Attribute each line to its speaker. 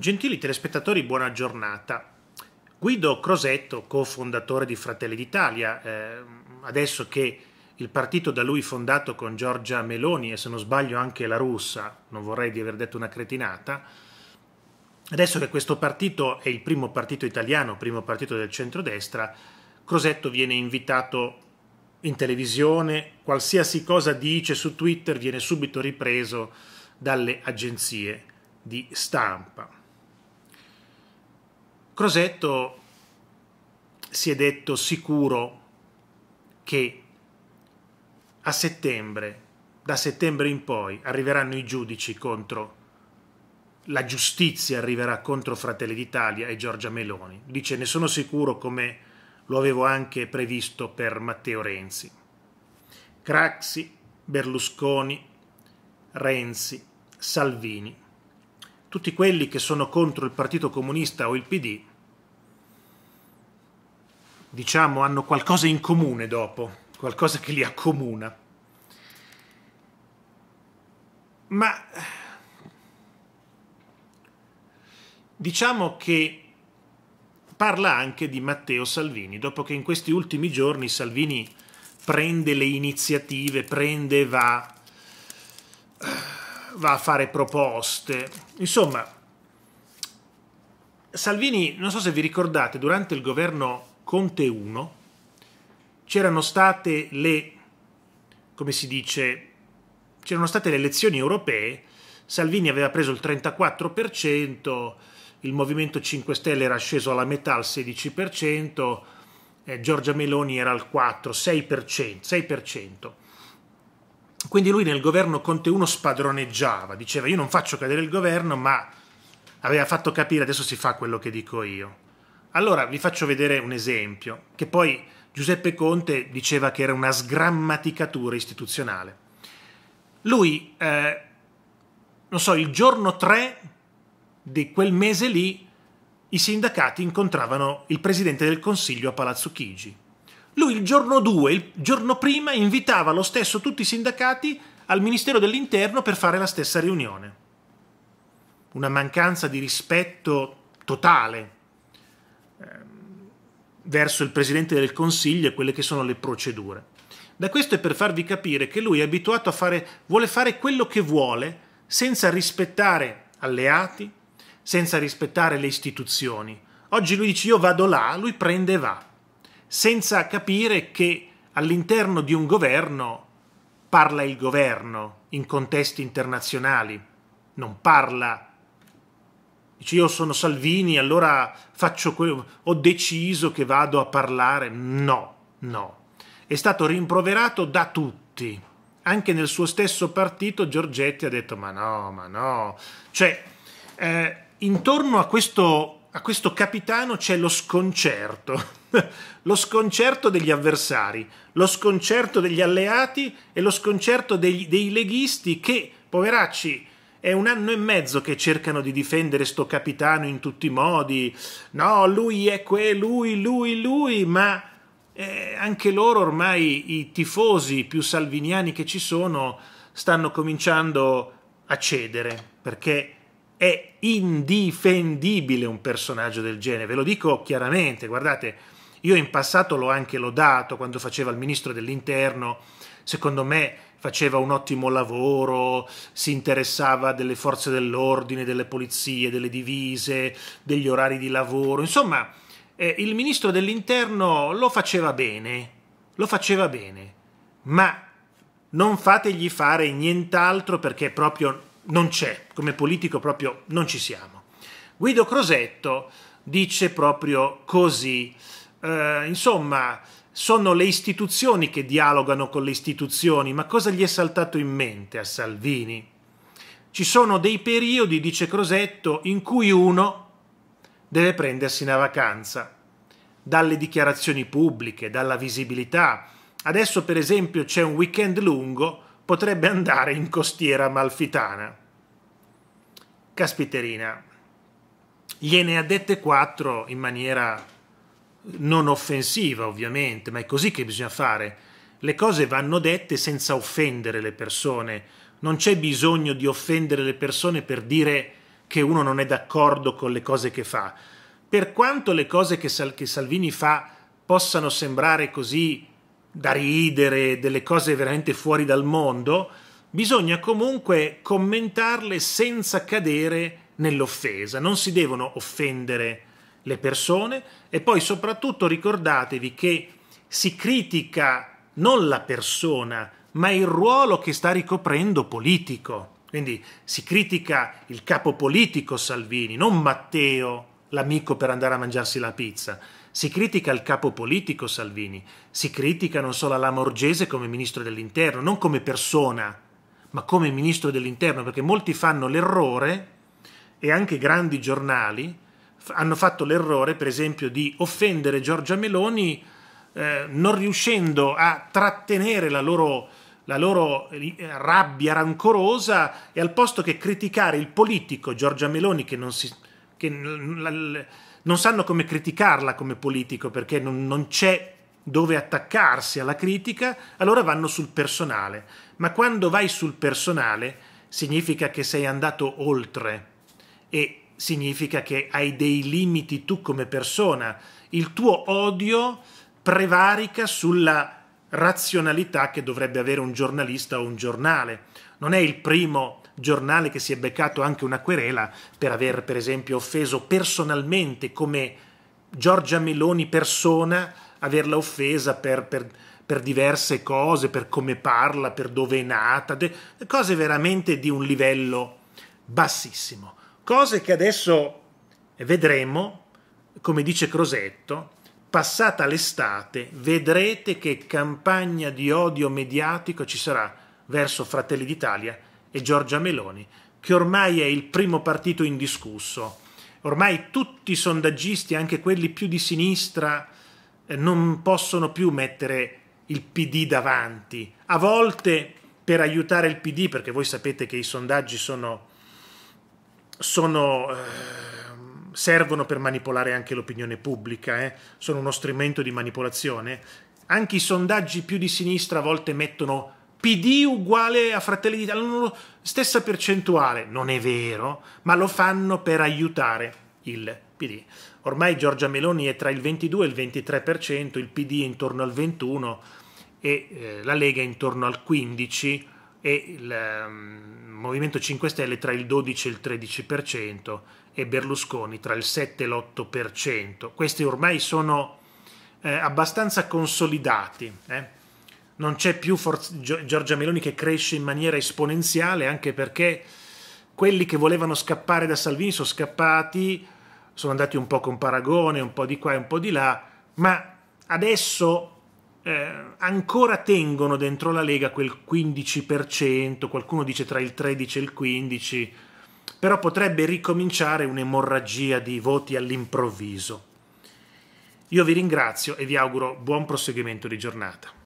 Speaker 1: Gentili telespettatori, buona giornata. Guido Crosetto, cofondatore di Fratelli d'Italia, eh, adesso che il partito da lui fondato con Giorgia Meloni e se non sbaglio anche la russa, non vorrei di aver detto una cretinata, adesso che questo partito è il primo partito italiano, primo partito del centrodestra, Crosetto viene invitato in televisione, qualsiasi cosa dice su Twitter viene subito ripreso dalle agenzie di stampa. Crosetto si è detto sicuro che a settembre, da settembre in poi, arriveranno i giudici contro la giustizia arriverà contro Fratelli d'Italia e Giorgia Meloni. Dice ne sono sicuro come lo avevo anche previsto per Matteo Renzi. Craxi, Berlusconi, Renzi, Salvini tutti quelli che sono contro il Partito Comunista o il PD, diciamo, hanno qualcosa in comune dopo, qualcosa che li accomuna. Ma diciamo che parla anche di Matteo Salvini, dopo che in questi ultimi giorni Salvini prende le iniziative, prende e va, va a fare proposte. Insomma, Salvini, non so se vi ricordate, durante il governo Conte 1 c'erano state le, come si dice, c'erano state le elezioni europee, Salvini aveva preso il 34%, il Movimento 5 Stelle era sceso alla metà al 16%, eh, Giorgia Meloni era al 4, 6%, 6%. Quindi lui nel governo Conte 1 spadroneggiava, diceva io non faccio cadere il governo, ma aveva fatto capire adesso si fa quello che dico io. Allora vi faccio vedere un esempio, che poi Giuseppe Conte diceva che era una sgrammaticatura istituzionale. Lui, eh, non so, il giorno 3 di quel mese lì, i sindacati incontravano il presidente del Consiglio a Palazzo Chigi lui il giorno 2, il giorno prima, invitava lo stesso tutti i sindacati al Ministero dell'Interno per fare la stessa riunione. Una mancanza di rispetto totale ehm, verso il Presidente del Consiglio e quelle che sono le procedure. Da questo è per farvi capire che lui è abituato a fare, vuole fare quello che vuole senza rispettare alleati, senza rispettare le istituzioni. Oggi lui dice io vado là, lui prende e va senza capire che all'interno di un governo parla il governo in contesti internazionali, non parla Dice io sono Salvini, allora faccio quello, ho deciso che vado a parlare. No, no. È stato rimproverato da tutti. Anche nel suo stesso partito Giorgetti ha detto ma no, ma no. Cioè, eh, intorno a questo, a questo capitano c'è lo sconcerto. lo sconcerto degli avversari, lo sconcerto degli alleati e lo sconcerto dei, dei leghisti che, poveracci, è un anno e mezzo che cercano di difendere sto capitano in tutti i modi. No, lui è que, lui, lui, lui, ma eh, anche loro ormai i tifosi più salviniani che ci sono stanno cominciando a cedere perché è indifendibile un personaggio del genere. Ve lo dico chiaramente, guardate io in passato l'ho anche lodato quando faceva il ministro dell'interno, secondo me faceva un ottimo lavoro, si interessava delle forze dell'ordine, delle polizie, delle divise, degli orari di lavoro, insomma eh, il ministro dell'interno lo faceva bene, lo faceva bene, ma non fategli fare nient'altro perché proprio non c'è, come politico proprio non ci siamo. Guido Crosetto dice proprio così. Eh, insomma, sono le istituzioni che dialogano con le istituzioni, ma cosa gli è saltato in mente a Salvini? Ci sono dei periodi, dice Crosetto, in cui uno deve prendersi una vacanza, dalle dichiarazioni pubbliche, dalla visibilità. Adesso, per esempio, c'è un weekend lungo, potrebbe andare in costiera malfitana. Caspiterina, gliene ha dette quattro in maniera non offensiva ovviamente, ma è così che bisogna fare. Le cose vanno dette senza offendere le persone, non c'è bisogno di offendere le persone per dire che uno non è d'accordo con le cose che fa. Per quanto le cose che, Sal che Salvini fa possano sembrare così da ridere, delle cose veramente fuori dal mondo, bisogna comunque commentarle senza cadere nell'offesa, non si devono offendere le persone e poi soprattutto ricordatevi che si critica non la persona, ma il ruolo che sta ricoprendo politico. Quindi si critica il capo politico Salvini, non Matteo, l'amico per andare a mangiarsi la pizza. Si critica il capo politico Salvini, si critica non solo la Morgese come ministro dell'interno, non come persona, ma come ministro dell'interno, perché molti fanno l'errore, e anche grandi giornali, hanno fatto l'errore, per esempio, di offendere Giorgia Meloni eh, non riuscendo a trattenere la loro, la loro eh, rabbia rancorosa e al posto che criticare il politico Giorgia Meloni che non si... Che non sanno come criticarla come politico perché non, non c'è dove attaccarsi alla critica, allora vanno sul personale. Ma quando vai sul personale significa che sei andato oltre e significa che hai dei limiti tu come persona, il tuo odio prevarica sulla razionalità che dovrebbe avere un giornalista o un giornale. Non è il primo giornale che si è beccato anche una querela per aver, per esempio, offeso personalmente come Giorgia Meloni persona, averla offesa per, per, per diverse cose, per come parla, per dove è nata, cose veramente di un livello bassissimo. Cose che adesso vedremo, come dice Crosetto, passata l'estate vedrete che campagna di odio mediatico ci sarà verso Fratelli d'Italia e Giorgia Meloni, che ormai è il primo partito indiscusso. Ormai tutti i sondaggisti, anche quelli più di sinistra, eh, non possono più mettere il PD davanti. A volte per aiutare il PD, perché voi sapete che i sondaggi sono sono, eh, servono per manipolare anche l'opinione pubblica, eh? sono uno strumento di manipolazione. Anche i sondaggi più di sinistra a volte mettono PD uguale a Fratelli d'Italia, stessa percentuale, non è vero, ma lo fanno per aiutare il PD. Ormai Giorgia Meloni è tra il 22 e il 23%, il PD è intorno al 21% e eh, la Lega è intorno al 15% e il um, Movimento 5 Stelle tra il 12 e il 13% e Berlusconi tra il 7 e l'8%. Questi ormai sono eh, abbastanza consolidati. Eh? Non c'è più Forza, Giorgia Meloni che cresce in maniera esponenziale anche perché quelli che volevano scappare da Salvini sono scappati, sono andati un po' con paragone, un po' di qua e un po' di là, ma adesso eh, ancora tengono dentro la Lega quel 15%, qualcuno dice tra il 13 e il 15%, però potrebbe ricominciare un'emorragia di voti all'improvviso. Io vi ringrazio e vi auguro buon proseguimento di giornata.